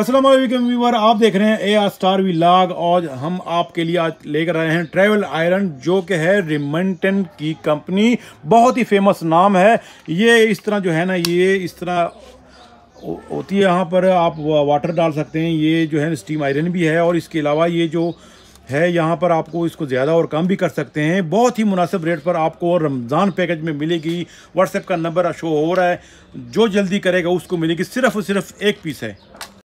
Aslam viewer आप देख रहे हैं ए आर स्टार वी लाग और हम आपके लिए आज लेकर आए हैं ट्रेवल आयरन जो कि है रिमेंटन की कंपनी बहुत ही फेमस नाम है ये इस तरह जो है ना ये इस तरह होती है यहाँ पर आप वाटर डाल सकते हैं ये जो है स्टीम आयरन भी है और इसके अलावा ये जो है यहाँ पर आपको इसको ज़्यादा और कम भी कर सकते हैं बहुत ही मुनासिब रेट पर आपको रमज़ान पैकेज में मिलेगी व्हाट्सएप का नंबर शो हो रहा है जो जल्दी करेगा उसको मिलेगी सिर्फ और सिर्फ एक पीस है